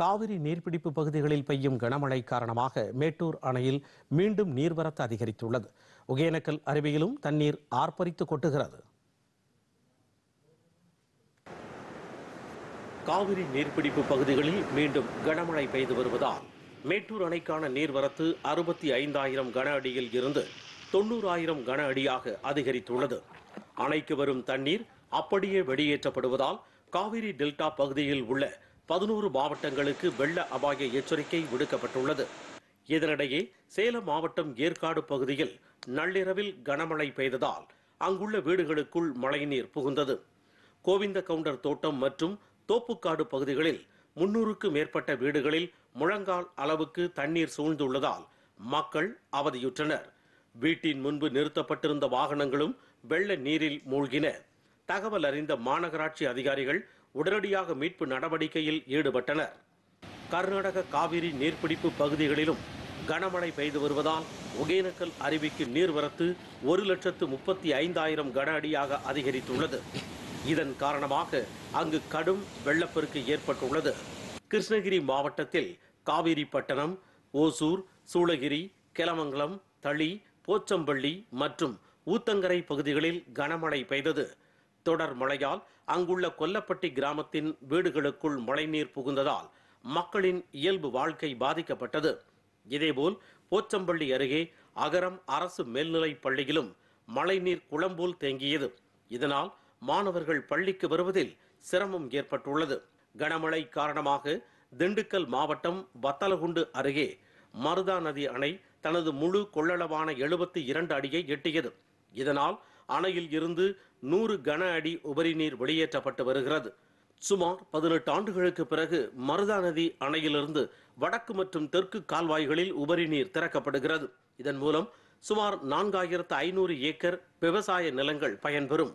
காவிரி நீர்பிடிப்பு பகுதிகளில் பெய்யும் கனமழை காரணமாக மேட்டூர் அணையில் மீண்டும் நீர்வரத்து அதிகரித்துள்ளது ஒகேனக்கல் அருவியிலும் தண்ணீர் ஆர்ப்பரித்து கொட்டுகிறது காவிரி நீர்பிடிப்பு பகுதிகளில் மீண்டும் கனமழை பெய்து வருவதால் மேட்டூர் அணைக்கான நீர்வரத்து அறுபத்தி ஐந்தாயிரம் கன அடியில் இருந்து தொண்ணூறாயிரம் கன அடியாக அதிகரித்துள்ளது அணைக்கு வரும் தண்ணீர் அப்படியே வெளியேற்றப்படுவதால் காவிரி டெல்டா பகுதியில் உள்ள பதினோரு மாவட்டங்களுக்கு வெள்ள அபாய எச்சரிக்கை விடுக்கப்பட்டுள்ளது இதனிடையே சேலம் மாவட்டம் ஏற்காடு பகுதியில் நள்ளிரவில் கனமழை பெய்ததால் அங்குள்ள வீடுகளுக்குள் மழைநீர் புகுந்தது கோவிந்த கவுண்டர் தோட்டம் மற்றும் தோப்புக்காடு பகுதிகளில் முன்னூறுக்கு மேற்பட்ட வீடுகளில் முழங்கால் அளவுக்கு தண்ணீர் சூழ்ந்துள்ளதால் மக்கள் அவதியுற்றனர் வீட்டின் முன்பு நிறுத்தப்பட்டிருந்த வாகனங்களும் வெள்ள நீரில் மூழ்கின தகவல் அறிந்த மாநகராட்சி அதிகாரிகள் உடனடியாக மீட்பு நடவடிக்கையில் ஈடுபட்டனர் கர்நாடக காவிரி நீர்பிடிப்பு பகுதிகளிலும் கனமழை பெய்து வருவதால் ஒகேனக்கல் அருவிக்கு நீர்வரத்து ஒரு லட்சத்து முப்பத்தி ஐந்தாயிரம் கன அடியாக அதிகரித்துள்ளது இதன் காரணமாக அங்கு கடும் வெள்ளப்பெருக்கு ஏற்பட்டுள்ளது கிருஷ்ணகிரி மாவட்டத்தில் காவிரி பட்டணம் ஓசூர் சூளகிரி கெலமங்கலம் தளி போச்சம்பள்ளி மற்றும் ஊத்தங்கரை பகுதிகளில் கனமழை பெய்தது தொடர் மழையால் அங்குள்ள கொல்லப்பட்டி கிராமத்தின் வீடுகளுக்குள் மழைநீர் புகுந்ததால் மக்களின் இயல்பு வாழ்க்கை பாதிக்கப்பட்டது இதேபோல் போச்சம்பள்ளி அருகே அகரம் அரசு மேல்நிலைப் பள்ளியிலும் மழைநீர் குளம்போல் தேங்கியது இதனால் மாணவர்கள் பள்ளிக்கு வருவதில் சிரமம் ஏற்பட்டுள்ளது கனமழை காரணமாக திண்டுக்கல் மாவட்டம் வத்தலகுண்டு அருகே மருதா நதி அணை தனது முழு கொள்ளளவான எழுபத்தி இரண்டு அடியை எட்டியது இதனால் அணையில் இருந்து நூறு கன அடி உபரி நீர் வெளியேற்றப்பட்டு வருகிறது சுமார் பதினெட்டு ஆண்டுகளுக்கு பிறகு மருதா நதி அணையிலிருந்து வடக்கு மற்றும் தெற்கு கால்வாய்களில் உபரி நீர் திறக்கப்படுகிறது இதன் மூலம் சுமார் நான்காயிரத்து ஐநூறு ஏக்கர் விவசாய நிலங்கள் பயன்பெறும்